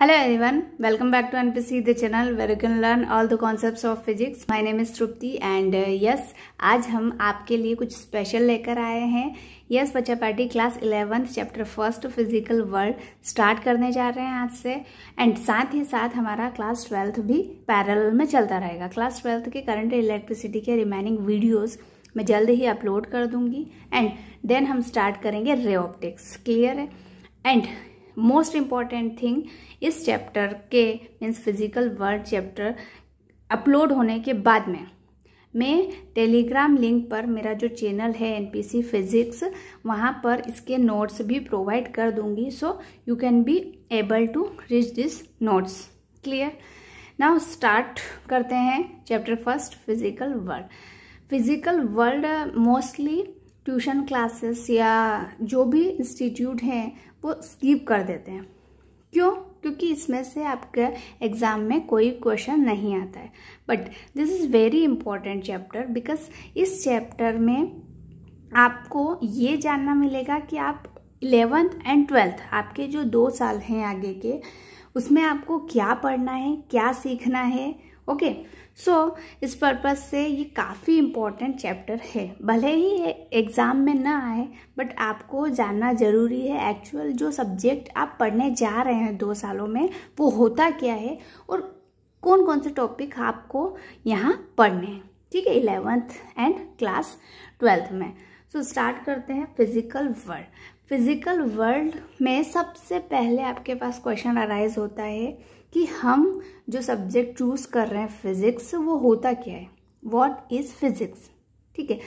Hello everyone, welcome back to NPC the channel where you can learn all the concepts of physics. My name is Trupti and uh, yes, आज हम आपके लिए कुछ special लेकर आए हैं yes बच्चा party class eleventh chapter first physical world start करने जा रहे हैं आज से एंड साथ ही साथ हमारा क्लास ट्वेल्थ भी पैरल में चलता रहेगा क्लास ट्वेल्थ के करंट इलेक्ट्रिसिटी के रिमेनिंग वीडियोज़ मैं जल्द ही अपलोड कर दूंगी एंड देन हम स्टार्ट करेंगे रे ऑप्टिक्स क्लियर है एंड मोस्ट इम्पॉर्टेंट थिंग इस चैप्टर के means physical world chapter upload होने के बाद में मैं टेलीग्राम लिंक पर मेरा जो चैनल है एनपीसी फिजिक्स वहाँ पर इसके नोट्स भी प्रोवाइड कर दूंगी so you can be able to reach this notes clear now start करते हैं chapter first physical world physical world mostly tuition classes या जो भी इंस्टीट्यूट हैं वो स्कीप कर देते हैं क्यों क्योंकि इसमें से आपके एग्ज़ाम में कोई क्वेश्चन नहीं आता है but this is very important chapter because इस चैप्टर में आपको ये जानना मिलेगा कि आप इलेवेंथ एंड ट्वेल्थ आपके जो दो साल हैं आगे के उसमें आपको क्या पढ़ना है क्या सीखना है ओके सो so, इस पर्पज़ से ये काफ़ी इम्पोर्टेंट चैप्टर है भले ही एग्ज़ाम में ना आए बट आपको जानना ज़रूरी है एक्चुअल जो सब्जेक्ट आप पढ़ने जा रहे हैं दो सालों में वो होता क्या है और कौन कौन से टॉपिक आपको यहाँ पढ़ने हैं ठीक है इलेवेंथ एंड क्लास ट्वेल्थ में सो so, स्टार्ट करते हैं फिजिकल वर्ल्ड फिजिकल वर्ल्ड में सबसे पहले आपके पास क्वेश्चन अराइज होता है कि हम जो सब्जेक्ट चूज कर रहे हैं फिजिक्स वो होता क्या है वॉट इज फिजिक्स ठीक है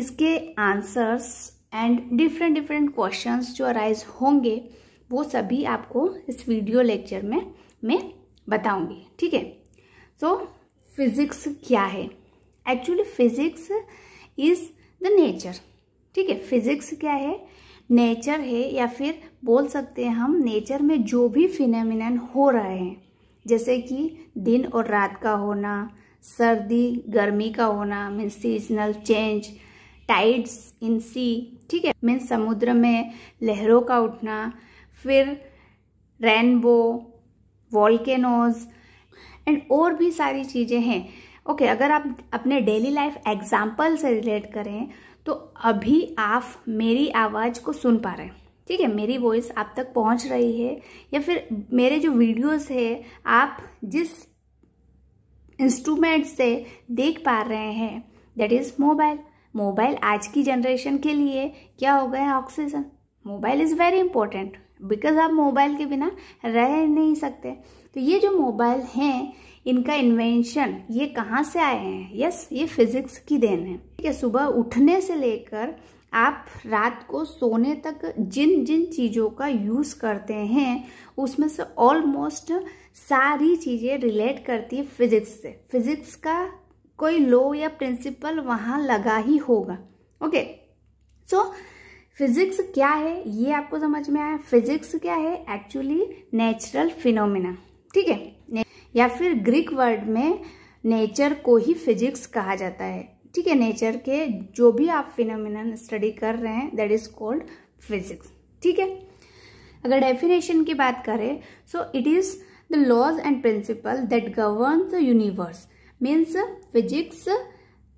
इसके answers and different different question जो अराइज होंगे वो सभी आपको इस वीडियो लेक्चर में मैं बताऊंगी ठीक है सो फिजिक्स क्या है actually physics is the nature ठीक है फिजिक्स क्या है नेचर है या फिर बोल सकते हैं हम नेचर में जो भी फिनमिन हो रहे हैं जैसे कि दिन और रात का होना सर्दी गर्मी का होना means seasonal change tides in sea ठीक है मीन्स समुद्र में लहरों का उठना फिर रेनबो वॉल्केनोज एंड और भी सारी चीज़ें हैं ओके okay, अगर आप अपने डेली लाइफ एग्जाम्पल से रिलेट करें तो अभी आप मेरी आवाज़ को सुन पा रहे हैं ठीक है मेरी वॉइस आप तक पहुंच रही है या फिर मेरे जो वीडियोस है आप जिस इंस्ट्रूमेंट से देख पा रहे हैं दैट इज़ मोबाइल मोबाइल आज की जनरेशन के लिए क्या हो गया oxygen mobile is very important because आप मोबाइल के बिना रह नहीं सकते तो ये जो मोबाइल हैं इनका इन्वेंशन ये कहाँ से आए हैं यस ये फिजिक्स की देन है ठीक है सुबह उठने से लेकर आप रात को सोने तक जिन जिन चीज़ों का यूज़ करते हैं उसमें से ऑलमोस्ट सारी चीज़ें रिलेट करती है फिजिक्स से फिजिक्स का कोई लो या प्रिंसिपल वहाँ लगा ही होगा ओके सो फिजिक्स क्या है ये आपको समझ में आया फिजिक्स क्या है एक्चुअली नेचुरल फिनोमिना ठीक है या फिर ग्रीक वर्ड में नेचर को ही फिजिक्स कहा जाता है ठीक है नेचर के जो भी आप फिनोमिन स्टडी कर रहे हैं दैट इज कॉल्ड फिजिक्स ठीक है अगर डेफिनेशन की बात करें so it is the laws and principle that govern the universe means physics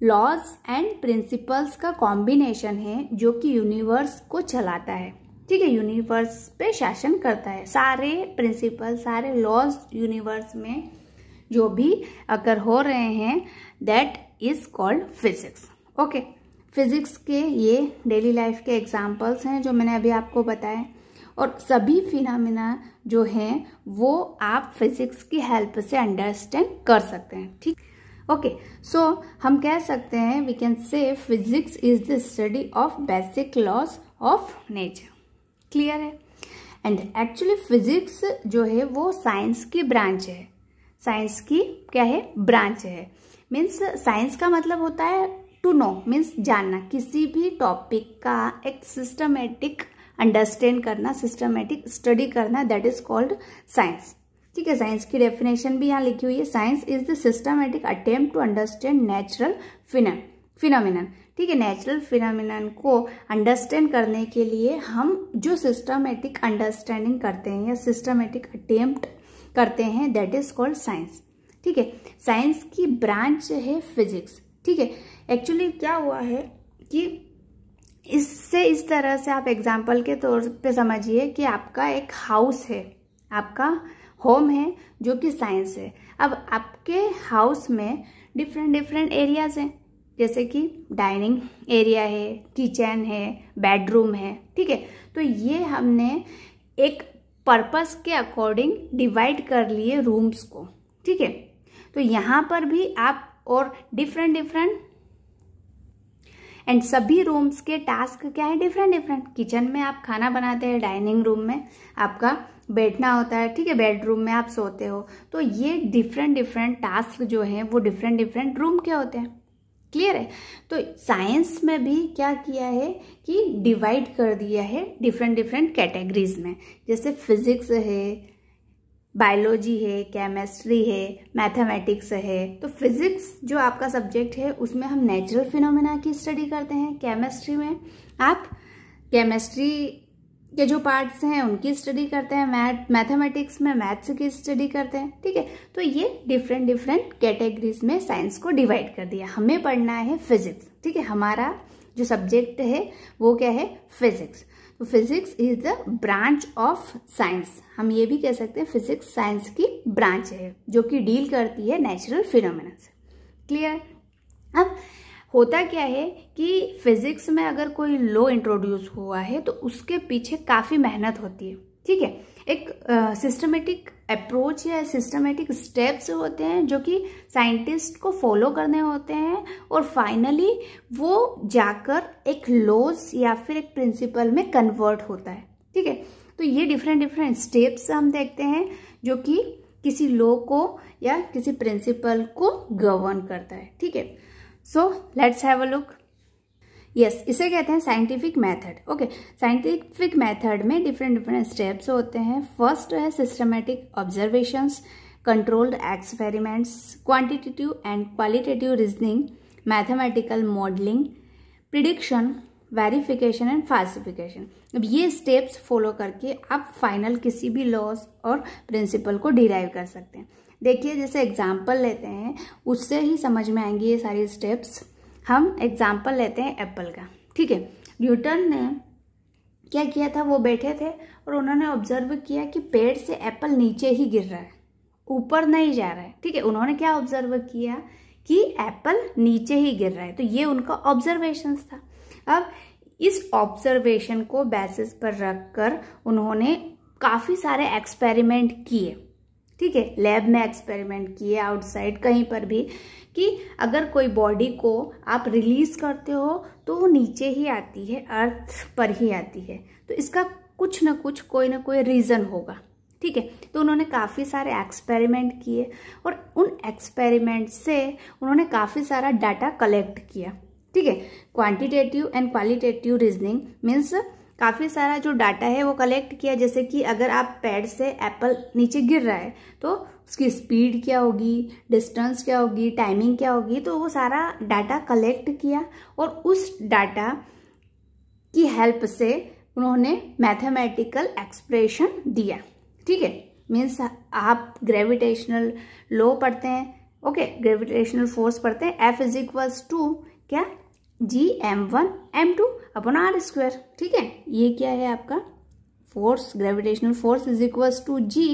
laws and principles का कॉम्बिनेशन है जो कि यूनिवर्स को चलाता है ठीक है यूनिवर्स पे शासन करता है सारे प्रिंसिपल सारे लॉज यूनिवर्स में जो भी अगर हो रहे हैं that is called physics okay physics के ये डेली लाइफ के एग्जाम्पल्स हैं जो मैंने अभी आपको बताए और सभी फिनामिना जो हैं वो आप फिजिक्स की हेल्प से अंडरस्टैंड कर सकते हैं ठीक ओके okay, सो so, हम कह सकते हैं we can say physics is the study of basic laws of nature clear है एंड एक्चुअली फिजिक्स जो है वो साइंस की ब्रांच है साइंस की क्या है ब्रांच है मीन्स साइंस का मतलब होता है टू नो मीन्स जानना किसी भी टॉपिक का एक सिस्टमेटिक अंडरस्टैंड करना सिस्टमेटिक स्टडी करना दैट इज कॉल्ड साइंस ठीक है साइंस की डेफिनेशन भी यहाँ लिखी हुई है science is the systematic attempt to understand natural फिन फिनोमिनन ठीक है नेचुरल फिनमिन को अंडरस्टैंड करने के लिए हम जो सिस्टमेटिक अंडरस्टैंडिंग करते हैं या सिस्टमेटिक अटेम्प्ट करते हैं दैट इज कॉल्ड साइंस ठीक है साइंस की ब्रांच है फिजिक्स ठीक है एक्चुअली क्या हुआ है कि इससे इस तरह से आप एग्जाम्पल के तौर पे समझिए कि आपका एक हाउस है आपका होम है जो कि साइंस है अब आपके हाउस में डिफरेंट डिफरेंट एरियाज हैं जैसे कि डाइनिंग एरिया है किचन है बेडरूम है ठीक है तो ये हमने एक पर्पस के अकॉर्डिंग डिवाइड कर लिए रूम्स को ठीक है तो यहाँ पर भी आप और डिफरेंट डिफरेंट एंड सभी रूम्स के टास्क क्या है डिफरेंट डिफरेंट किचन में आप खाना बनाते हैं डाइनिंग रूम में आपका बैठना होता है ठीक है बेडरूम में आप सोते हो तो ये डिफरेंट डिफरेंट टास्क जो है वो डिफरेंट डिफरेंट रूम के होते हैं क्लियर है तो साइंस में भी क्या किया है कि डिवाइड कर दिया है डिफरेंट डिफरेंट कैटेगरीज में जैसे फिजिक्स है बायोलॉजी है केमिस्ट्री है मैथमेटिक्स है तो फिजिक्स जो आपका सब्जेक्ट है उसमें हम नेचुरल फिनोमेना की स्टडी करते हैं केमिस्ट्री में आप केमिस्ट्री के जो पार्ट्स हैं उनकी स्टडी करते हैं मैथ मैथमेटिक्स में मैथ्स की स्टडी करते हैं ठीक है तो ये डिफरेंट डिफरेंट कैटेगरीज में साइंस को डिवाइड कर दिया हमें पढ़ना है फिजिक्स ठीक है हमारा जो सब्जेक्ट है वो क्या है फिजिक्स तो physics is the branch of science हम ये भी कह सकते हैं फिजिक्स साइंस की ब्रांच है जो कि डील करती है नेचुरल फिनोमिना से क्लियर होता क्या है कि फिज़िक्स में अगर कोई लॉ इंट्रोड्यूस हुआ है तो उसके पीछे काफ़ी मेहनत होती है ठीक है एक सिस्टमेटिक अप्रोच या सिस्टमेटिक स्टेप्स होते हैं जो कि साइंटिस्ट को फॉलो करने होते हैं और फाइनली वो जाकर एक लॉज या फिर एक प्रिंसिपल में कन्वर्ट होता है ठीक है तो ये डिफरेंट डिफरेंट स्टेप्स हम देखते हैं जो कि किसी लॉ को या किसी प्रिंसिपल को गवर्न करता है ठीक है so let's have a look yes इसे कहते हैं scientific method okay scientific method में डिफरेंट डिफरेंट स्टेप्स होते हैं फर्स्ट है systematic observations controlled experiments quantitative and qualitative reasoning mathematical modelling prediction verification and falsification अब ये स्टेप्स फॉलो करके आप फाइनल किसी भी लॉस और प्रिंसिपल को डिराइव कर सकते हैं देखिए जैसे एग्जाम्पल लेते हैं उससे ही समझ में आएंगी ये सारी स्टेप्स हम एग्जाम्पल लेते हैं एप्पल का ठीक है न्यूटन ने क्या किया था वो बैठे थे और उन्होंने ऑब्जर्व किया कि पेड़ से एप्पल नीचे ही गिर रहा है ऊपर नहीं जा रहा है ठीक है उन्होंने क्या ऑब्जर्व किया कि एप्पल नीचे ही गिर रहा है तो ये उनका ऑब्जर्वेशन था अब इस ऑब्जर्वेशन को बेसिस पर रखकर उन्होंने काफ़ी सारे एक्सपेरिमेंट किए ठीक है लैब में एक्सपेरिमेंट किए आउटसाइड कहीं पर भी कि अगर कोई बॉडी को आप रिलीज करते हो तो वो नीचे ही आती है अर्थ पर ही आती है तो इसका कुछ ना कुछ कोई ना कोई रीज़न होगा ठीक है तो उन्होंने काफ़ी सारे एक्सपेरिमेंट किए और उन एक्सपेरिमेंट से उन्होंने काफ़ी सारा डाटा कलेक्ट किया ठीक है quantitative and qualitative reasoning means काफ़ी सारा जो डाटा है वो कलेक्ट किया जैसे कि अगर आप पैड से एप्पल नीचे गिर रहा है तो उसकी स्पीड क्या होगी डिस्टेंस क्या होगी टाइमिंग क्या होगी तो वो सारा डाटा कलेक्ट किया और उस डाटा की हेल्प से उन्होंने मैथमेटिकल एक्सप्रेशन दिया ठीक है मीन्स आप ग्रेविटेशनल लो पढ़ते हैं ओके ग्रेविटेशनल फोर्स पढ़ते हैं एफ इज इक्वल्स टू क्या G M one M two upon R square ठीक है ये क्या है आपका force gravitational force is equals to G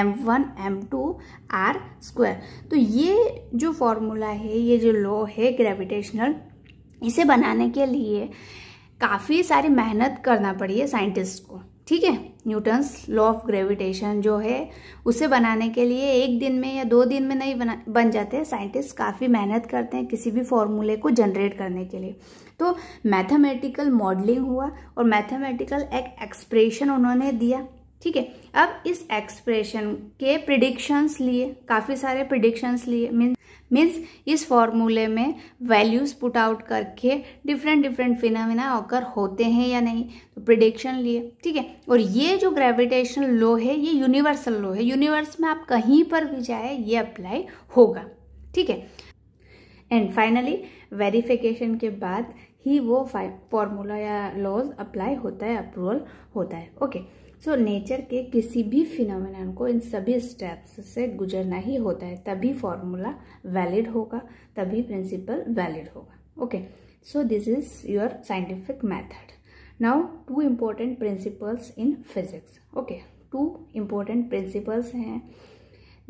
M one M two R square तो ये जो फॉर्मूला है ये जो लॉ है ग्रेविटेशनल इसे बनाने के लिए काफ़ी सारी मेहनत करना पड़ी है साइंटिस्ट को ठीक है न्यूटन्स लॉ ऑफ ग्रेविटेशन जो है उसे बनाने के लिए एक दिन में या दो दिन में नहीं बना बन जाते साइंटिस्ट काफ़ी मेहनत करते हैं किसी भी फॉर्मूले को जनरेट करने के लिए तो मैथमेटिकल मॉडलिंग हुआ और मैथमेटिकल एक एक्सप्रेशन उन्होंने दिया ठीक है अब इस एक्सप्रेशन के प्रिडिक्शंस लिए काफ़ी सारे प्रिडिक्शंस लिए मीन मीन्स इस फॉर्मूले में वैल्यूज पुट आउट करके डिफरेंट डिफरेंट फिनामिना ऑकर होते हैं या नहीं तो प्रिडिक्शन लिए ठीक है और ये जो ग्रेविटेशन लॉ है ये यूनिवर्सल लॉ है यूनिवर्स में आप कहीं पर भी जाए ये अप्लाई होगा ठीक है एंड फाइनली वेरिफिकेशन के बाद ही वो फॉर्मूला या लॉज अप्लाई होता है अप्रूवल होता है okay okay. So so, nature के किसी भी फिनोमिनन को इन सभी स्टेप्स से गुजरना ही होता है तभी फॉर्मूला वैलिड होगा तभी प्रिंसिपल वैलिड होगा okay so this is your scientific method now two important principles in physics okay two important principles हैं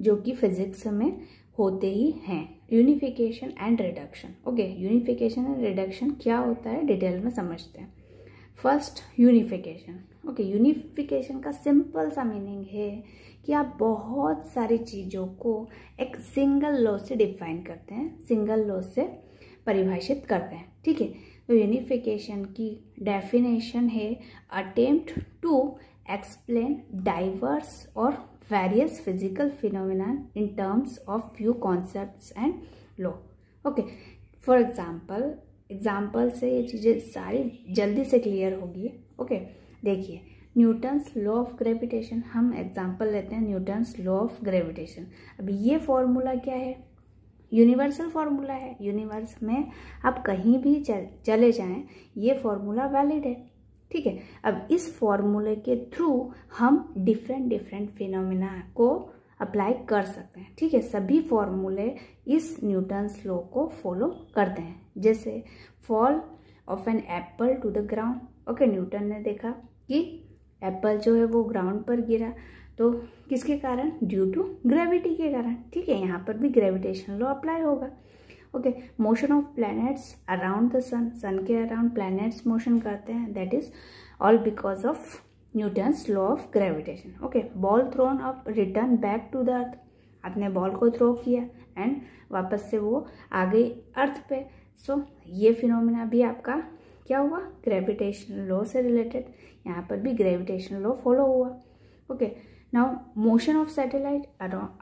जो कि फिजिक्स में होते ही हैं unification and reduction okay unification and reduction क्या होता है डिटेल में समझते हैं first unification okay okay, unification का सिंपल सा मीनिंग है कि आप बहुत सारी चीज़ों को एक सिंगल लॉ से डिफाइन करते हैं सिंगल लॉ से परिभाषित करते हैं ठीक है तो यूनिफिकेशन की डेफिनेशन है अटेम्प्ट टू एक्सप्लेन डाइवर्स और various physical phenomena in terms of few concept and law okay for example example से ये चीज़ें सारी जल्दी से क्लियर होगी ओके okay? देखिए न्यूटन्स लॉ ऑफ ग्रेविटेशन हम एग्जाम्पल लेते हैं न्यूटन्स लॉ ऑफ ग्रेविटेशन अब ये फॉर्मूला क्या है यूनिवर्सल फार्मूला है यूनिवर्स में आप कहीं भी चल, चले जाएं ये फार्मूला वैलिड है ठीक है अब इस फार्मूले के थ्रू हम डिफरेंट डिफरेंट फिनोमिना को अप्लाई कर सकते हैं ठीक है सभी फॉर्मूले इस न्यूटन्स लॉ को फॉलो करते हैं जैसे fall of an apple to the ground okay Newton ने देखा कि एप्पल जो है वो ग्राउंड पर गिरा तो किसके कारण ड्यू टू ग्रेविटी के कारण ठीक है यहाँ पर भी ग्रेविटेशन लॉ अप्लाई होगा okay motion of planets around the sun sun के अराउंड प्लैनेट्स मोशन करते हैं that is all because of Newton's law of gravitation okay ball thrown of return back to the earth आपने ball को throw किया and वापस से वो आ गई अर्थ पे सो so, ये फिनोमिना भी आपका क्या हुआ ग्रेविटेशनल लॉ से रिलेटेड यहाँ पर भी ग्रेविटेशनल लॉ फॉलो हुआ okay now motion of satellite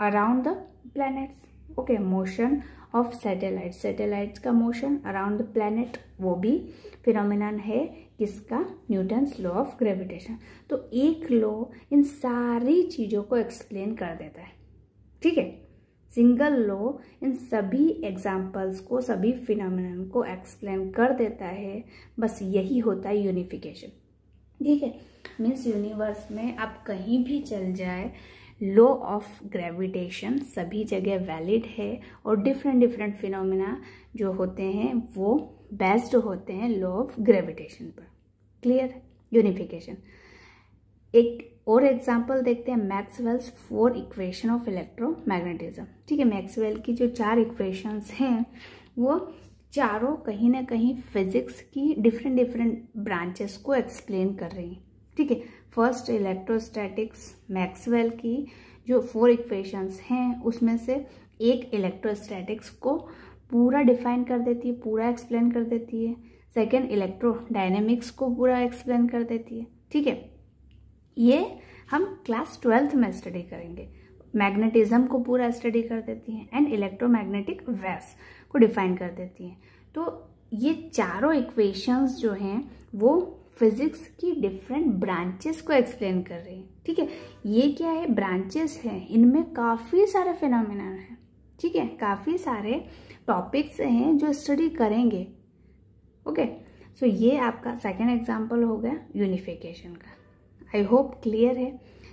around the planets okay motion of satellite satellites का मोशन अराउंड द प्लैनेट वो भी फिनोमिनन है किसका न्यूटन्स लॉ ऑफ ग्रेविटेशन तो एक लॉ इन सारी चीज़ों को एक्सप्लेन कर देता है ठीक है सिंगल लो इन सभी एग्जाम्पल्स को सभी फिनमिन को एक्सप्लेन कर देता है बस यही होता है यूनिफिकेशन ठीक है मिस यूनिवर्स में आप कहीं भी चल जाए लॉ ऑफ ग्रेविटेशन सभी जगह वैलिड है और डिफरेंट डिफरेंट फिनोमिना जो होते हैं वो बेस्ड होते हैं लॉ ऑफ ग्रेविटेशन पर क्लियर यूनिफिकेशन एक और एग्जाम्पल देखते हैं Maxwell's four equation of electromagnetism ठीक है मैक्सवेल की जो चार इक्वेशंस हैं वो चारों कहीं ना कहीं फिजिक्स की डिफरेंट डिफरेंट ब्रांचेस को एक्सप्लेन कर रही हैं ठीक है फर्स्ट इलेक्ट्रोस्टैटिक्स मैक्सवेल की जो फोर इक्वेशंस हैं उसमें से एक इलेक्ट्रोस्टैटिक्स को पूरा डिफाइन कर देती है पूरा एक्सप्लेन कर देती है सेकेंड इलेक्ट्रो डायनेमिक्स को पूरा एक्सप्लेन कर देती है ठीक है ये हम क्लास ट्वेल्थ में स्टडी करेंगे मैग्नेटिज्म को पूरा स्टडी कर देती हैं एंड इलेक्ट्रोमैग्नेटिक वेव्स को डिफाइन कर देती हैं तो ये चारों इक्वेशंस जो हैं वो फिजिक्स की डिफरेंट ब्रांचेस को एक्सप्लेन कर रही है ठीक है ये क्या है ब्रांचेस हैं इनमें काफ़ी सारे फिनमिना हैं ठीक है काफ़ी सारे टॉपिक्स हैं जो स्टडी करेंगे ओके सो so ये आपका सेकेंड एग्जाम्पल हो गया यूनिफिकेशन का आई होप क्लियर है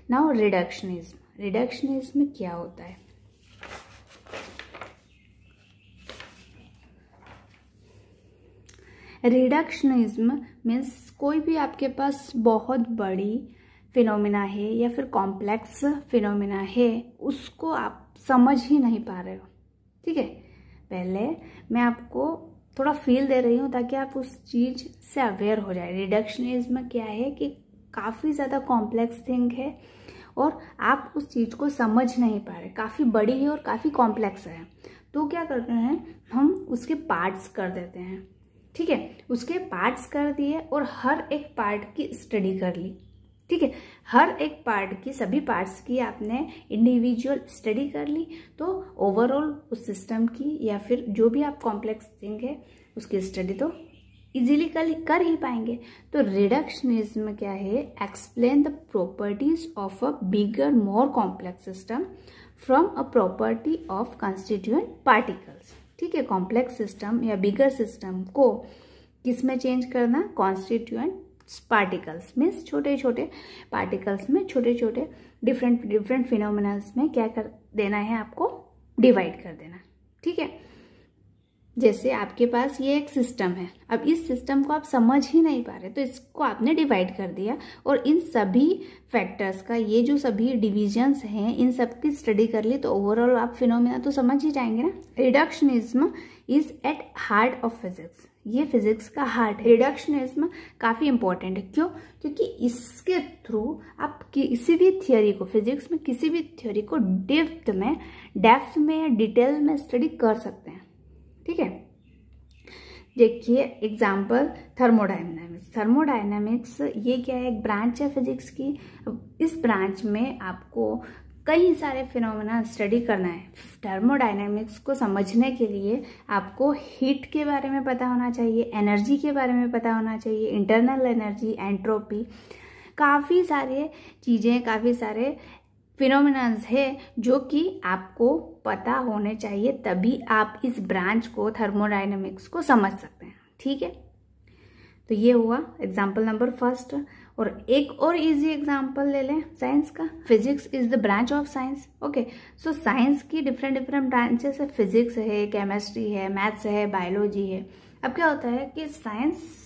नाउ रिडक्शनिज्म रिडक्शनिज्म में क्या होता है रिडक्शनिज्म मीन्स कोई भी आपके पास बहुत बड़ी फिनोमिना है या फिर कॉम्प्लेक्स फिनोमिना है उसको आप समझ ही नहीं पा रहे हो ठीक है पहले मैं आपको थोड़ा फील दे रही हूँ ताकि आप उस चीज से अवेयर हो जाए रिडक्शनिज्म क्या है कि काफ़ी ज़्यादा कॉम्प्लेक्स थिंग है और आप उस चीज़ को समझ नहीं पा रहे काफ़ी बड़ी है और काफ़ी कॉम्प्लेक्स है तो क्या करते हैं हम उसके पार्ट्स कर देते हैं ठीक है उसके पार्ट्स कर दिए और हर एक पार्ट की स्टडी कर ली ठीक है हर एक पार्ट की सभी पार्ट्स की आपने इंडिविजुअल स्टडी कर ली तो ओवरऑल उस सिस्टम की या फिर जो भी आप कॉम्प्लेक्स थिंग है उसकी स्टडी तो इजीली कल कर ही पाएंगे तो रिडक्शनिज्म क्या है explain the properties of a bigger more complex system from a property of constituent particles ठीक है कॉम्प्लेक्स सिस्टम या बिगर सिस्टम को किस में चेंज करना कॉन्स्टिट्यूएंट पार्टिकल्स मीन्स छोटे छोटे पार्टिकल्स में छोटे छोटे डिफरेंट डिफरेंट फिनोमिनल्स में क्या कर देना है आपको डिवाइड कर देना ठीक है जैसे आपके पास ये एक सिस्टम है अब इस सिस्टम को आप समझ ही नहीं पा रहे तो इसको आपने डिवाइड कर दिया और इन सभी फैक्टर्स का ये जो सभी डिविजन्स हैं इन सब की स्टडी कर ली तो ओवरऑल आप फिनोमिना तो समझ ही जाएंगे ना reductionism is at heart of physics ये फिजिक्स का हार्ट है रिडक्शनिज्म काफ़ी इंपॉर्टेंट है क्यों क्योंकि इसके थ्रू आप किसी भी थियोरी को फिजिक्स में किसी भी थियोरी को डेप्थ में डेप्थ में या डिटेल में स्टडी कर सकते हैं ठीक है देखिए एग्जाम्पल थर्मोडाइनमिक्स थर्मोडाइनमिक्स ये क्या है एक ब्रांच है फिजिक्स की इस ब्रांच में आपको कई सारे फिनोमेना स्टडी करना है थर्मोडाइनमिक्स को समझने के लिए आपको हीट के बारे में पता होना चाहिए एनर्जी के बारे में पता होना चाहिए इंटरनल एनर्जी एंट्रोपी काफ़ी सारे चीज़ें काफ़ी सारे फिनोमिनल्स है जो कि आपको पता होने चाहिए तभी आप इस ब्रांच को थर्मोडाइनमिक्स को समझ सकते हैं ठीक है तो ये हुआ एग्जाम्पल नंबर फर्स्ट और एक और इजी एग्जाम्पल ले लें साइंस का physics is the branch of science okay so science की डिफरेंट डिफरेंट ब्रांचेस है फिजिक्स है केमिस्ट्री है मैथ्स है बायोलॉजी है अब क्या होता है कि साइंस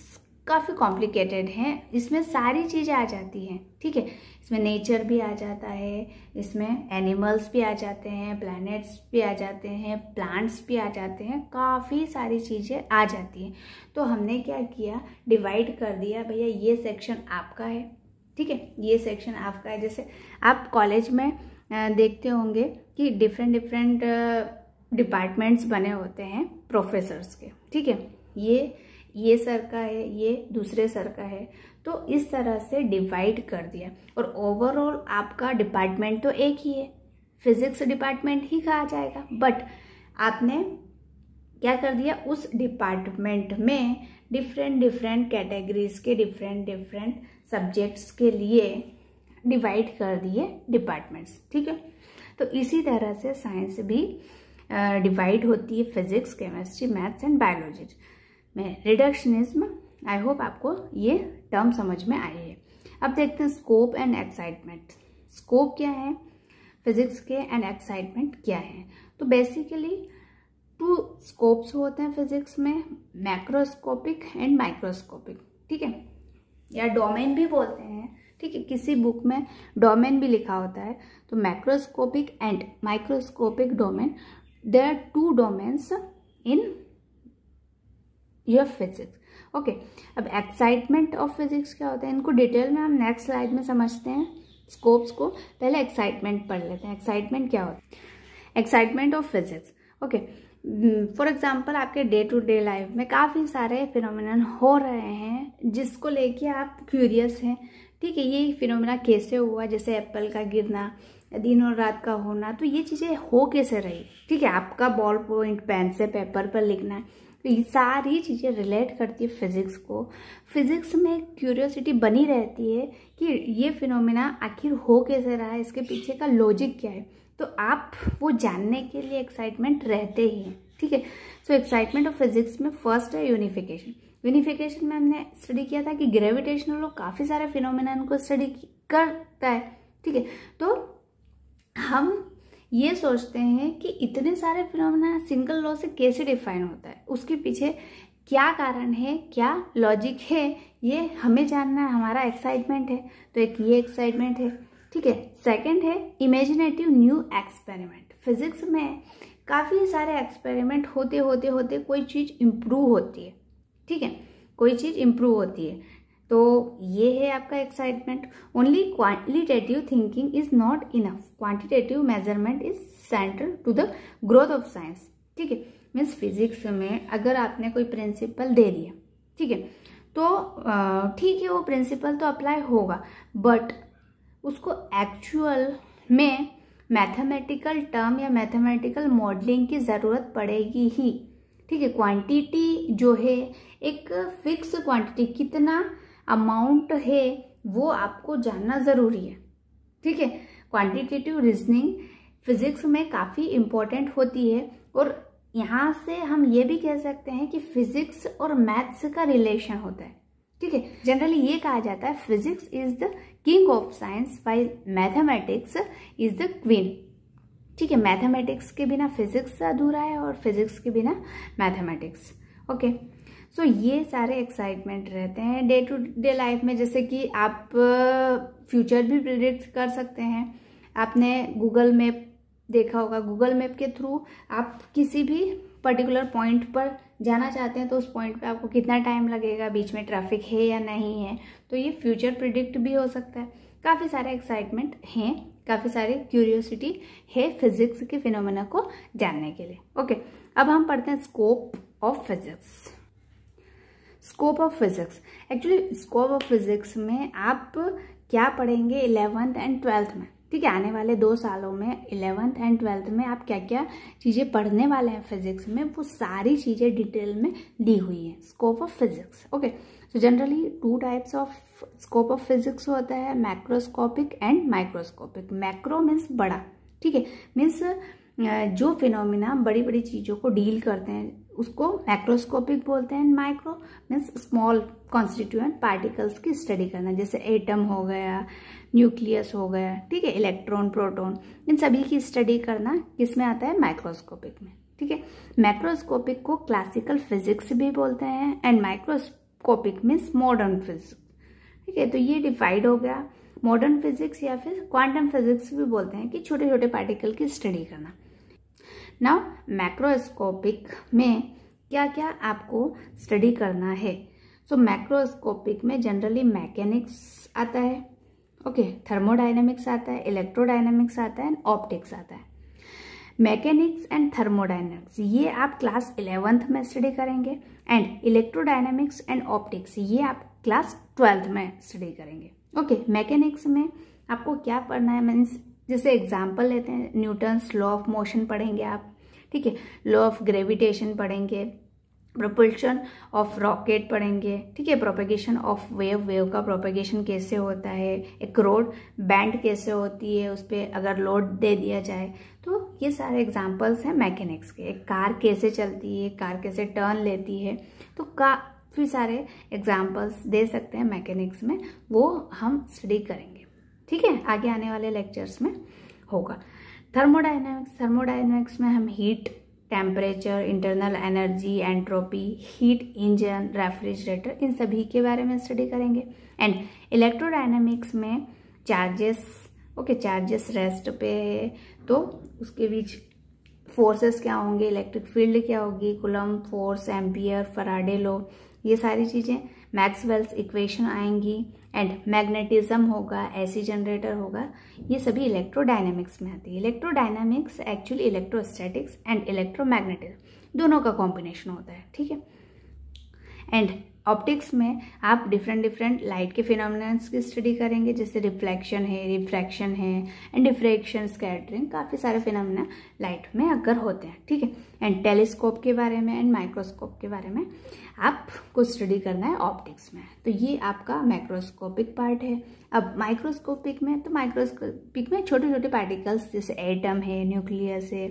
काफ़ी कॉम्प्लिकेटेड है इसमें सारी चीज़ें आ जाती हैं ठीक है इसमें नेचर भी आ जाता है इसमें एनिमल्स भी आ जाते हैं प्लैनेट्स भी आ जाते हैं प्लांट्स भी आ जाते हैं काफ़ी सारी चीज़ें आ जाती हैं तो हमने क्या किया डिवाइड कर दिया भैया ये सेक्शन आपका है ठीक है ये सेक्शन आपका है जैसे आप कॉलेज में देखते होंगे कि डिफरेंट डिफरेंट डिपार्टमेंट्स बने होते हैं प्रोफेसर्स के ठीक है ये ये सर का है ये दूसरे सर का है तो इस तरह से डिवाइड कर दिया और ओवरऑल आपका डिपार्टमेंट तो एक ही है फिजिक्स डिपार्टमेंट ही कहा जाएगा बट आपने क्या कर दिया उस डिपार्टमेंट में डिफरेंट डिफरेंट कैटेगरीज के डिफरेंट डिफरेंट सब्जेक्ट्स के लिए डिवाइड कर दिए डिपार्टमेंट्स ठीक है तो इसी तरह से साइंस भी डिवाइड uh, होती है physics chemistry maths and biology में रिडक्शनिज्म आई होप आपको ये टर्म समझ में आई है अब देखते हैं स्कोप एंड एक्साइटमेंट स्कोप क्या है फिजिक्स के एंड एक्साइटमेंट क्या है तो बेसिकली टू स्कोप्स होते हैं फिजिक्स में मैक्रोस्कोपिक एंड माइक्रोस्कोपिक ठीक है या डोमेन भी बोलते हैं ठीक है किसी बुक में डोमेन भी लिखा होता है तो macroscopic and microscopic domain there are two domains in यह फिजिक्स ओके अब एक्साइटमेंट ऑफ फिजिक्स क्या होता है इनको डिटेल में हम नेक्स्ट स्लाइड में समझते हैं स्कोप्स को पहले एक्साइटमेंट पढ़ लेते हैं एक्साइटमेंट क्या होता है excitement of physics okay for example आपके डे टू डे लाइफ में काफ़ी सारे फिनोमिनन हो रहे हैं जिसको लेके आप क्यूरियस हैं ठीक है ये फिनोमिना कैसे हुआ जैसे एप्पल का गिरना दिन और रात का होना तो ये चीज़ें हो कैसे रही ठीक है आपका बॉल पॉइंट पेन से पेपर पर लिखना है तो ये सारी चीज़ें रिलेट करती है फिज़िक्स को फिज़िक्स में क्यूरियोसिटी बनी रहती है कि ये फिनोमिना आखिर हो कैसे रहा है इसके पीछे का लॉजिक क्या है तो आप वो जानने के लिए एक्साइटमेंट रहते ही हैं ठीक है सो एक्साइटमेंट ऑफ फिज़िक्स में फर्स्ट है यूनिफिकेशन यूनिफिकेशन में हमने स्टडी किया था कि ग्रेविटेशनल लोग काफ़ी सारे फिनोमिना को स्टडी करता है ठीक है तो हम ये सोचते हैं कि इतने सारे फिनोमिना सिंगल लॉ से कैसे डिफाइन होता है उसके पीछे क्या कारण है क्या लॉजिक है ये हमें जानना है हमारा एक्साइटमेंट है तो एक ये एक्साइटमेंट है ठीक है सेकंड है इमेजिनेटिव न्यू एक्सपेरिमेंट फिजिक्स में काफ़ी सारे एक्सपेरिमेंट होते होते होते कोई चीज़ इम्प्रूव होती है ठीक है कोई चीज़ इम्प्रूव होती है तो ये है आपका excitement only qualitative thinking is not enough quantitative measurement is central to the growth of science ठीक है मीन्स फिजिक्स में अगर आपने कोई प्रिंसिपल दे दिया ठीक है तो ठीक है वो प्रिंसिपल तो अप्लाई होगा बट उसको एक्चुअल में मैथमेटिकल टर्म या मैथमेटिकल मॉडलिंग की ज़रूरत पड़ेगी ही ठीक है क्वांटिटी जो है एक फिक्स क्वांटिटी कितना अमाउंट है वो आपको जानना ज़रूरी है ठीक है क्वांटिटेटिव रीजनिंग फिजिक्स में काफ़ी इंपॉर्टेंट होती है और यहाँ से हम ये भी कह सकते हैं कि फिजिक्स और मैथ्स का रिलेशन होता है ठीक है जनरली ये कहा जाता है physics is the king of science while mathematics is the queen ठीक है मैथमेटिक्स के बिना फिजिक्स अधूरा है और फिजिक्स के बिना mathematics okay okay. So so, ये सारे एक्साइटमेंट रहते हैं डे टू डे लाइफ में जैसे कि आप फ्यूचर भी प्रिडिक्ट कर सकते हैं आपने गूगल मैप देखा होगा गूगल मैप के थ्रू आप किसी भी पर्टिकुलर पॉइंट पर जाना चाहते हैं तो उस पॉइंट पे आपको कितना टाइम लगेगा बीच में ट्रैफिक है या नहीं है तो ये फ्यूचर प्रिडिक्ट भी हो सकता है काफ़ी सारे एक्साइटमेंट हैं काफ़ी सारी क्यूरियोसिटी है फिजिक्स के फिनोमेना को जानने के लिए ओके अब हम पढ़ते हैं scope of physics scope of physics actually scope of physics में आप क्या पढ़ेंगे इलेवेंथ एंड ट्वेल्थ में ठीक है आने वाले दो सालों में इलेवेंथ एंड ट्वेल्थ में आप क्या क्या चीज़ें पढ़ने वाले हैं फिजिक्स में वो सारी चीज़ें डिटेल में दी हुई हैं scope of physics okay so generally two types of scope of physics होता है macroscopic and microscopic macro means बड़ा ठीक है मीन्स जो फिनोमिना बड़ी बड़ी चीज़ों को डील करते हैं उसको मैक्रोस्कोपिक बोलते हैं micro means small constituent particles की स्टडी करना जैसे एटम हो गया न्यूक्लियस हो गया ठीक है इलेक्ट्रॉन प्रोटॉन इन सभी की स्टडी करना किस में आता है माइक्रोस्कोपिक में ठीक है मैक्रोस्कोपिक को क्लासिकल फिजिक्स भी बोलते हैं and microscopic means modern physics ठीक है तो ये डिवाइड हो गया मॉडर्न फिजिक्स या फिर क्वांटम फिजिक्स भी बोलते हैं कि छोटे छोटे पार्टिकल की स्टडी करना नाउ मैक्रोस्कोपिक में क्या क्या आपको स्टडी करना है सो so, मैक्रोस्कोपिक में जनरली मैकेनिक्स आता है ओके थर्मोडाइनमिक्स आता है इलेक्ट्रोडाइनमिक्स आता है एंड ऑप्टिक्स आता है मैकेनिक्स एंड थर्मोडाइनमिक्स ये आप क्लास इलेवेंथ में स्टडी करेंगे एंड इलेक्ट्रोडाइनमिक्स एंड ऑप्टिक्स ये आप क्लास ट्वेल्थ में स्टडी करेंगे ओके okay, मैकेनिक्स में आपको क्या पढ़ना है मीन्स जैसे एग्जाम्पल लेते हैं न्यूटन्स लॉ ऑफ मोशन पढ़ेंगे आप ठीक है लॉ ऑफ ग्रेविटेशन पढ़ेंगे प्रोपल्शन ऑफ रॉकेट पढ़ेंगे ठीक है प्रोपेगेशन ऑफ वेव वेव का प्रोपेगेशन कैसे होता है एक रोड बैंड कैसे होती है उस पर अगर लोड दे दिया जाए तो ये सारे एग्जाम्पल्स हैं मैकेनिक्स के एक कार कैसे चलती है कार कैसे टर्न लेती है तो काफी सारे एग्जाम्पल्स दे सकते हैं मैकेनिक्स में वो हम स्टडी करेंगे ठीक है आगे आने वाले लेक्चर्स में होगा थर्मोडाइनमिक्स थर्मोडाइनमिक्स में हम heat temperature internal energy entropy heat engine refrigerator इन सभी के बारे में स्टडी करेंगे एंड इलेक्ट्रोडाइनमिक्स में चार्जेस ओके चार्जेस रेस्ट पे तो उसके बीच फोर्सेस क्या होंगे इलेक्ट्रिक फील्ड क्या होगी Coulomb force Ampere Faraday law ये सारी चीज़ें मैक्सवेल्स इक्वेशन आएंगी एंड मैग्नेटिज्म होगा एसी जनरेटर होगा ये सभी इलेक्ट्रोडाइनमिक्स में आती है electrodynamics actually electrostatics and electromagnetism दोनों का कॉम्बिनेशन होता है ठीक है एंड ऑप्टिक्स में आप डिफरेंट डिफरेंट लाइट के फिनोमिनस की स्टडी करेंगे जैसे रिफ्लेक्शन है रिफ्रैक्शन है एंड डिफ्रेक्शन स्कैटरिंग काफ़ी सारे फिनोमिना लाइट में अगर होते हैं ठीक है एंड टेलीस्कोप के बारे में एंड माइक्रोस्कोप के बारे में आपको स्टडी करना है ऑप्टिक्स में तो ये आपका माइक्रोस्कोपिक पार्ट है अब माइक्रोस्कोपिक में तो माइक्रोस्कोपिक में छोटे छोटे पार्टिकल्स जैसे एटम है न्यूक्लियस है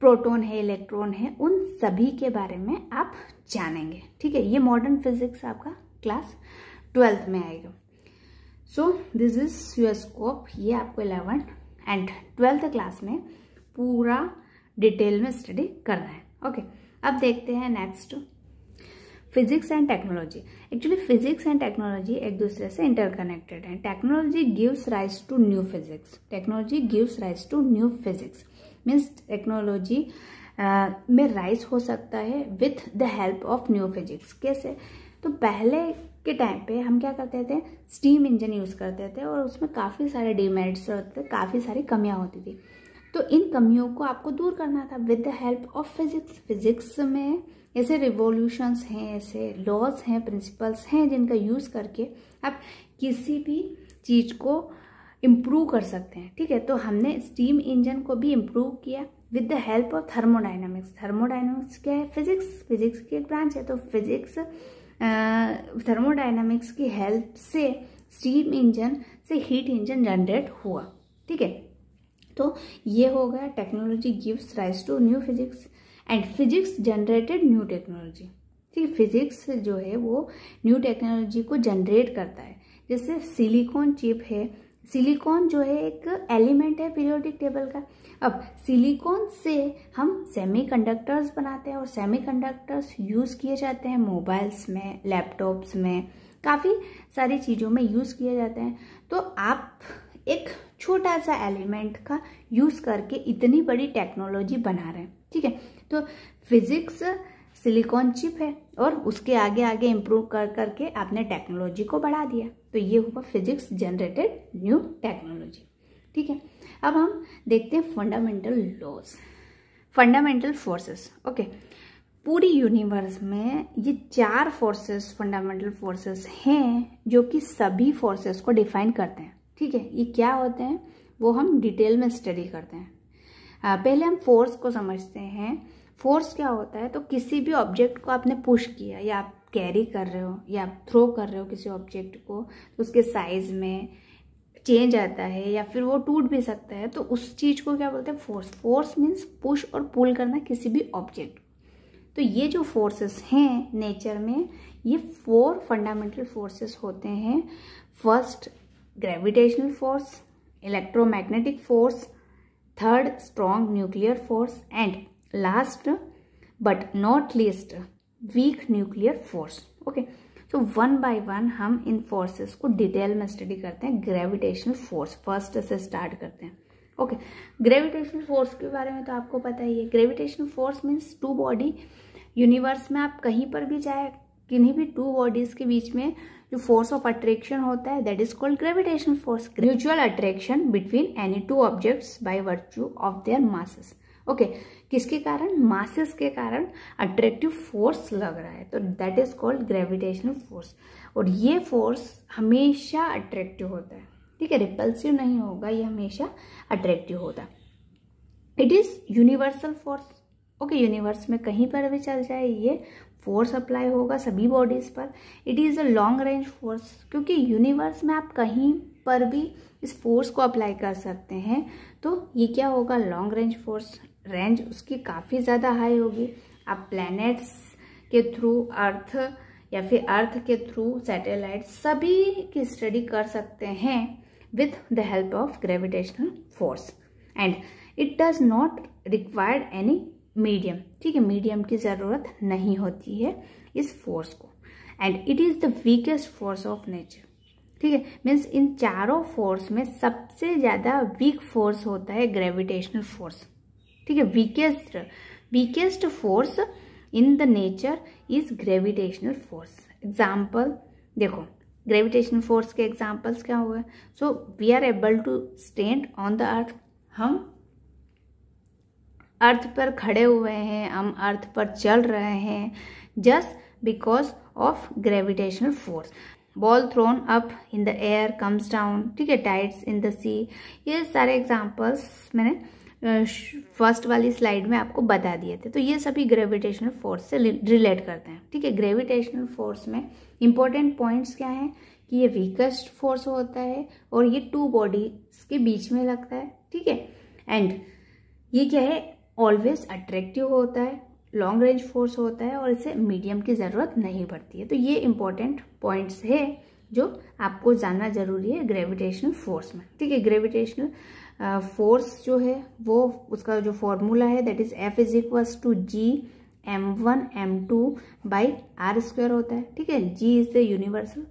प्रोटॉन है इलेक्ट्रॉन है उन सभी के बारे में आप जानेंगे ठीक है ये मॉडर्न फिजिक्स आपका क्लास ट्वेल्थ में आएगा सो दिस इज योर ये आपको इलेवन एंड ट्वेल्थ क्लास में पूरा डिटेल में स्टडी करना है ओके okay, अब देखते हैं next physics and technology actually physics and technology एक दूसरे से इंटरकनेक्टेड है technology gives rise to new physics technology gives rise to new physics means technology में राइज हो सकता है with the help of new physics कैसे तो पहले के टाइम पे हम क्या करते थे स्टीम इंजन यूज़ करते थे और उसमें काफ़ी सारे डिमेरिट्स होते थे काफ़ी सारी कमियाँ होती थी तो इन कमियों को आपको दूर करना था with the help of physics physics में ऐसे रिवॉल्यूशंस हैं ऐसे लॉज हैं प्रिंसिपल्स हैं जिनका यूज़ करके आप किसी भी चीज़ को इम्प्रूव कर सकते हैं ठीक है तो हमने स्टीम इंजन को भी इम्प्रूव किया with the help of thermodynamics thermodynamics क्या है फिजिक्स फिजिक्स की एक ब्रांच है तो फिजिक्स थर्मोडाइनमिक्स की हेल्प से स्टीम इंजन से हीट इंजन जनरेट हुआ ठीक है तो ये हो गया technology gives rise to new physics and physics generated new technology ठीक है फिजिक्स जो है वो न्यू टेक्नोलॉजी को जनरेट करता है जैसे सिलिकॉन चिप है सिलिकॉन जो है एक एलिमेंट है पीरियोडिक टेबल का अब सिलिकॉन से हम सेमीकंडक्टर्स बनाते हैं और सेमीकंडक्टर्स यूज़ किए जाते हैं मोबाइल्स में लैपटॉप्स में काफ़ी सारी चीज़ों में यूज़ किए जाते हैं तो आप एक छोटा सा एलिमेंट का यूज करके इतनी बड़ी टेक्नोलॉजी बना रहे हैं ठीक है तो फिजिक्स सिलिकॉन चिप है और उसके आगे आगे इम्प्रूव कर करके आपने टेक्नोलॉजी को बढ़ा दिया तो ये हुआ फिजिक्स जनरेटेड न्यू टेक्नोलॉजी ठीक है अब हम देखते हैं fundamental laws fundamental forces okay पूरी यूनिवर्स में ये चार फोर्सेस फंडामेंटल फोर्सेस हैं जो कि सभी फोर्सेस को डिफाइन करते हैं ठीक है ये क्या होते हैं वो हम डिटेल में स्टडी करते हैं आ, पहले हम फोर्स को समझते हैं फोर्स क्या होता है तो किसी भी ऑब्जेक्ट को आपने पुश किया या आप कैरी कर रहे हो या आप थ्रो कर रहे हो किसी ऑब्जेक्ट को तो उसके साइज में चेंज आता है या फिर वो टूट भी सकता है तो उस चीज़ को क्या बोलते हैं फोर्स फोर्स मीन्स पुश और पुल करना किसी भी ऑब्जेक्ट तो ये जो फोर्सेस हैं नेचर में ये फोर फंडामेंटल फोर्सेस होते हैं first gravitational force electromagnetic force third strong nuclear force and last but not least weak nuclear force okay so one by one हम इन फोर्सेस को डिटेल में स्टडी करते हैं ग्रेविटेशनल फोर्स फर्स्ट से start करते हैं ओके ग्रेविटेशनल फोर्स के बारे में तो आपको पता ही है gravitational force means two body universe में आप कहीं पर भी जाए किन्हीं भी टू बॉडीज़ के बीच में जो फोर्स ऑफ अट्रैक्शन होता है that is called gravitation force mutual attraction between any two objects by virtue of their masses okay किसके कारण मासेस के कारण अट्रैक्टिव फोर्स लग रहा है तो that is called gravitational force और ये फोर्स हमेशा अट्रैक्टिव होता है ठीक है रिपल्सिव नहीं होगा ये हमेशा अट्रैक्टिव होता है it is universal force okay universe में कहीं पर भी चल जाए ये फोर्स अप्लाई होगा सभी बॉडीज़ पर it is a long range force क्योंकि यूनिवर्स में आप कहीं पर भी इस फोर्स को अप्लाई कर सकते हैं तो ये क्या होगा लॉन्ग रेंज फोर्स रेंज उसकी काफ़ी ज़्यादा हाई होगी आप प्लैनेट्स के थ्रू अर्थ या फिर अर्थ के थ्रू सैटेलाइट सभी की स्टडी कर सकते हैं with the help of gravitational force and it does not required any medium ठीक है मीडियम की ज़रूरत नहीं होती है इस फोर्स को and it is the weakest force of nature ठीक है मीन्स इन चारों फोर्स में सबसे ज़्यादा वीक फोर्स होता है ग्रेविटेशनल फोर्स ठीक है weakest weakest force in the nature is gravitational force example देखो ग्रेविटेशनल फोर्स के एग्जाम्पल्स क्या हुए so we are able to stand on the earth हम अर्थ पर खड़े हुए हैं हम अर्थ पर चल रहे हैं just because of gravitational force ball thrown up in the air comes down ठीक है टाइड्स इन द सी ये सारे एग्जाम्पल्स मैंने फर्स्ट वाली स्लाइड में आपको बता दिए थे तो ये सभी ग्रेविटेशनल फोर्स से रिलेट करते हैं ठीक है ग्रेविटेशनल फोर्स में इंपॉर्टेंट पॉइंट्स क्या हैं कि ये वीकेस्ट फोर्स होता है और ये टू बॉडीज के बीच में लगता है ठीक है एंड ये क्या है ऑलवेज अट्रैक्टिव होता है लॉन्ग रेंज फोर्स होता है और इसे मीडियम की ज़रूरत नहीं पड़ती है तो ये इंपॉर्टेंट पॉइंट्स है जो आपको जानना जरूरी है ग्रेविटेशनल फोर्स में ठीक है ग्रेविटेशनल फोर्स जो है वो उसका जो फॉर्मूला है that is F is equals to G M one M two by R square होता है ठीक है G is the universal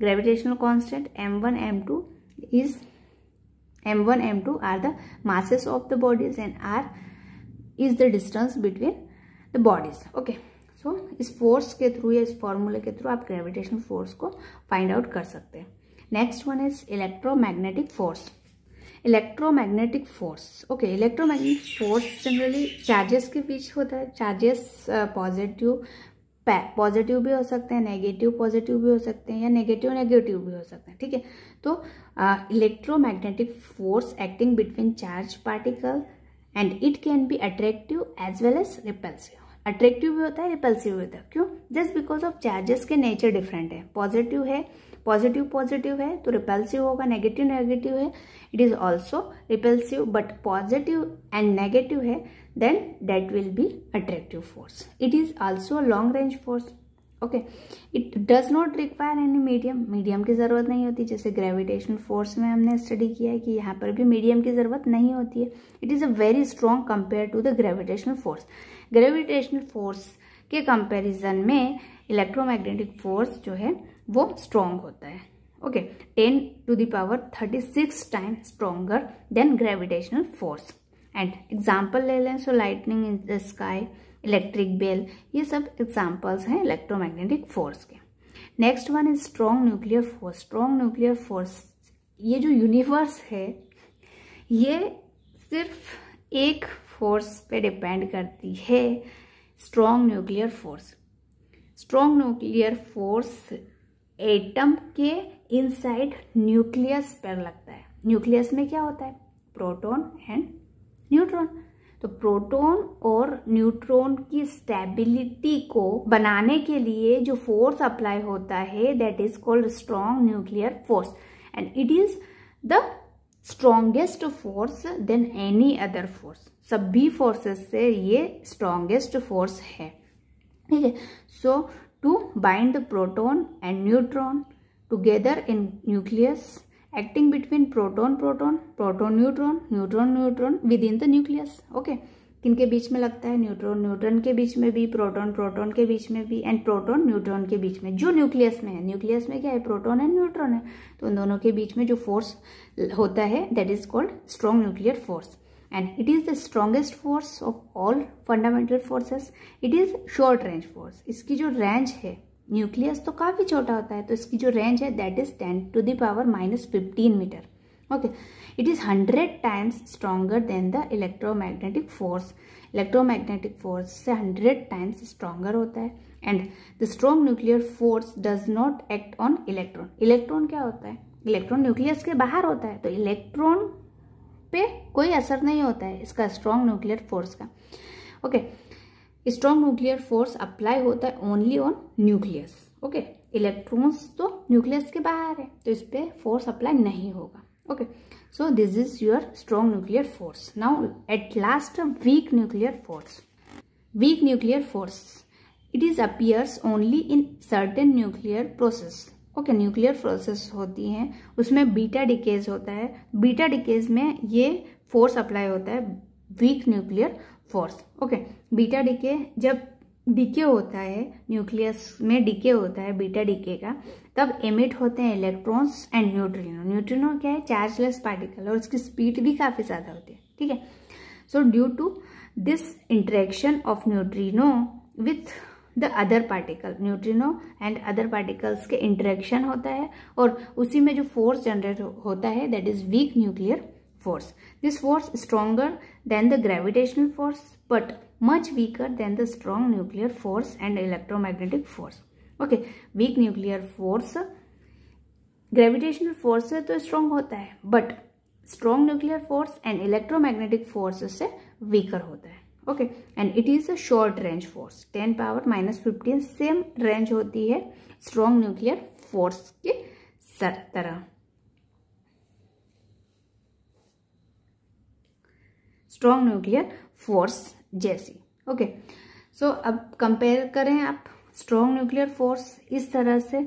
gravitational constant M one M two is M one M two are the masses of the bodies and R is the distance between the bodies okay so इस force के through या इस फॉर्मूले के through आप gravitation force को find out कर सकते हैं next one is electromagnetic force electromagnetic force okay electromagnetic force generally charges के बीच होता है चार्जेस पॉजिटिव पॉजिटिव भी हो सकते हैं नेगेटिव पॉजिटिव भी हो सकते हैं या नेगेटिव नेगेटिव भी हो सकते हैं ठीक है तो electromagnetic force acting between charge particle and it can be attractive as well as repulsive attractive भी होता है रिपेल्सिव भी होता है क्यों जस्ट बिकॉज ऑफ चार्जेस के नेचर डिफरेंट है पॉजिटिव है पॉजिटिव पॉजिटिव है तो रिपेल्सिव होगा नेगेटिव नेगेटिव है it is also repulsive but positive and negative है then that will be attractive force it is also long range force okay it does not require any medium medium की ज़रूरत नहीं होती जैसे gravitation force में हमने study किया है कि यहाँ पर भी मीडियम की ज़रूरत नहीं होती है it is a very strong compare to the gravitational force gravitational force के कंपेरिजन में इलेक्ट्रोमैग्नेटिक फोर्स जो है वो स्ट्रॉन्ग होता है okay ten to the power thirty six time stronger than gravitational force and example ले लें so lightning in the sky electric bell ये सब एग्जाम्पल्स हैं इलेक्ट्रोमैग्नेटिक फोर्स के next one is strong nuclear force strong nuclear force ये जो universe है ये सिर्फ एक फोर्स पे डिपेंड करती है strong nuclear force strong nuclear force atom के इनसाइड न्यूक्लियस पर लगता है न्यूक्लियस में क्या होता है प्रोटॉन एंड न्यूट्रॉन तो प्रोटॉन और न्यूट्रॉन की स्टेबिलिटी को बनाने के लिए जो फोर्स अप्लाई होता है that is called strong nuclear force and it is the strongest force than any other force सभी फोर्सेस से ये स्ट्रोंगेस्ट फोर्स है ठीक है so to bind the proton and neutron together in nucleus acting between proton proton proton neutron neutron neutron within the nucleus okay किन के बीच में लगता है न्यूट्रॉन न्यूट्रॉन के बीच में भी प्रोटॉन प्रोटॉन के बीच में भी एंड प्रोटॉन न्यूट्रॉन के बीच में जो न्यूक्लियस में है न्यूक्लियस में क्या है प्रोटॉन एंड न्यूट्रॉन है तो उन दोनों के बीच में जो फोर्स होता है that is called strong nuclear force and it is the strongest force of all fundamental forces it is short range force इसकी जो range है न्यूक्लियस तो काफ़ी छोटा होता है तो इसकी जो रेंज है that is ten to the power minus fifteen metre okay it is hundred times stronger than the electromagnetic force electromagnetic force से हंड्रेड टाइम्स स्ट्रॉन्गर होता है and the strong nuclear force does not act on electron electron क्या होता है electron nucleus के बाहर होता है तो इलेक्ट्रॉन पे कोई असर नहीं होता है इसका स्ट्रॉन्ग न्यूक्लियर फोर्स का okay okay. Strong nuclear force apply होता है only on nucleus okay electrons तो न्यूक्लियस के बाहर है तो इस पर फोर्स अप्लाई नहीं होगा okay so this is your strong nuclear force now at last weak nuclear force weak nuclear force it is appears only in certain nuclear process okay nuclear process होती हैं उसमें बीटा डिकेज होता है beta decays में ये force apply होता है weak nuclear force okay beta decay जब डीके होता है न्यूक्लियस में डीके होता है बीटा डीके का तब एमिट होते हैं इलेक्ट्रॉन्स एंड न्यूट्रिनो न्यूट्रिनो क्या है चार्जलेस पार्टिकल और उसकी स्पीड भी काफ़ी ज़्यादा होती है ठीक है so due to this interaction of neutrino with the other particle neutrino and other particles के इंट्रैक्शन होता है और उसी में जो फोर्स जनरेट होता है that is weak nuclear force. This force is stronger than the gravitational force but much weaker than the strong nuclear force and electromagnetic force. Okay, weak nuclear force, gravitational force से तो strong hota hai, but strong nuclear force and electromagnetic force से weaker होता है. Okay and it is a short range force ten power minus fifteen same range होती है strong nuclear force के tarah. Strong nuclear force जैसी okay so अब compare करें आप स्ट्रॉन्ग न्यूक्लियर फोर्स इस तरह से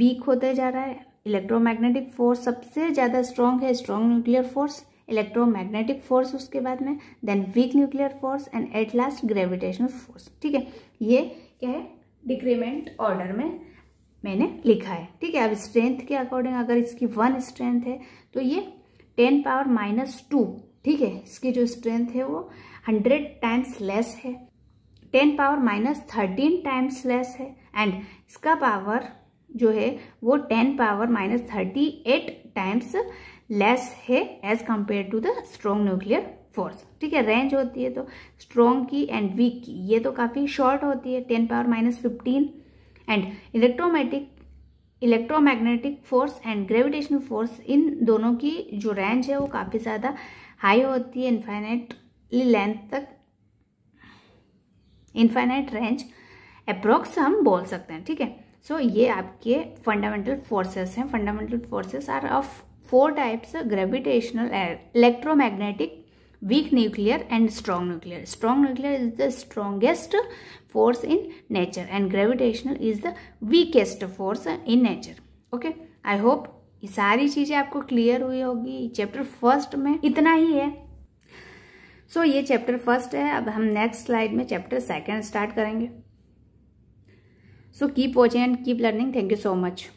वीक होते जा रहा है इलेक्ट्रोमैग्नेटिक फोर्स सबसे ज़्यादा स्ट्रॉन्ग है strong nuclear force electromagnetic force उसके बाद में then weak nuclear force and at last gravitational force ठीक है ये क्या है डिक्रीमेंट ऑर्डर में मैंने लिखा है ठीक है अब स्ट्रेंथ के अकॉर्डिंग अगर इसकी वन स्ट्रेंथ है तो ये टेन पावर माइनस टू ठीक है इसकी जो स्ट्रेंथ है वो हंड्रेड टाइम्स लेस है ten power minus thirteen times less है एंड इसका पावर जो है वो ten power minus thirty eight times less है as compare to the strong nuclear force ठीक है रेंज होती है तो स्ट्रॉन्ग की एंड वीक की ये तो काफ़ी शॉर्ट होती है ten power minus fifteen and electromagnetic electromagnetic force and gravitational force इन दोनों की जो रेंज है वो काफ़ी ज़्यादा हाई होती है इन्फाइनेटली लेंथ तक इन्फाइनाइट रेंज अप्रोक्स हम बोल सकते हैं ठीक है सो so, ये आपके फंडामेंटल फोर्सेस हैं fundamental forces are of four types gravitational electromagnetic weak nuclear and strong nuclear strong nuclear is the strongest force in nature and gravitational is the weakest force in nature okay I hope ये सारी चीज़ें आपको clear हुई होगी chapter first में इतना ही है सो so, ये चैप्टर फर्स्ट है अब हम नेक्स्ट स्लाइड में चैप्टर सेकेंड स्टार्ट करेंगे so keep watching and keep learning thank you so much